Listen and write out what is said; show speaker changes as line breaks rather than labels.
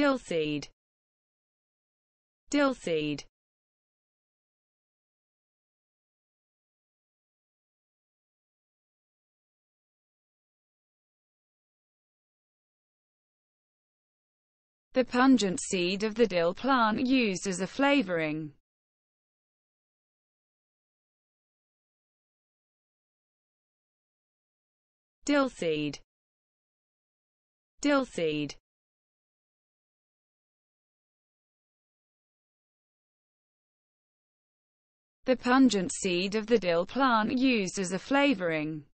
dill seed, dill seed.
The pungent seed of the dill plant used as a flavoring.
Dill seed. Dill seed.
The pungent seed of the dill plant used as a flavoring.